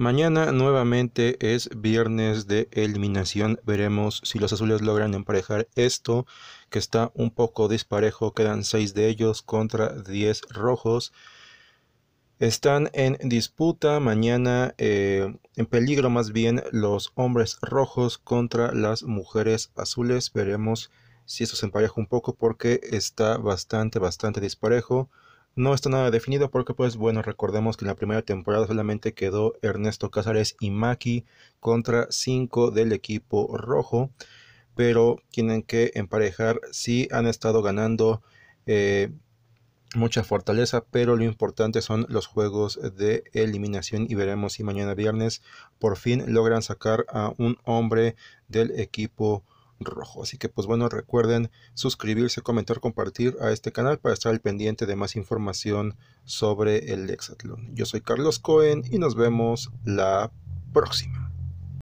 Mañana nuevamente es viernes de eliminación. Veremos si los azules logran emparejar esto, que está un poco disparejo. Quedan 6 de ellos contra 10 rojos. Están en disputa mañana, eh, en peligro más bien los hombres rojos contra las mujeres azules. Veremos si esto se empareja un poco porque está bastante, bastante disparejo no está nada definido porque pues bueno, recordemos que en la primera temporada solamente quedó Ernesto Cázares y Maki contra 5 del equipo rojo, pero tienen que emparejar, si han estado ganando eh, mucha fortaleza, pero lo importante son los juegos de eliminación y veremos si mañana viernes por fin logran sacar a un hombre del equipo rojo rojo. Así que pues bueno, recuerden suscribirse, comentar, compartir a este canal para estar al pendiente de más información sobre el Hexatlón. Yo soy Carlos Cohen y nos vemos la próxima.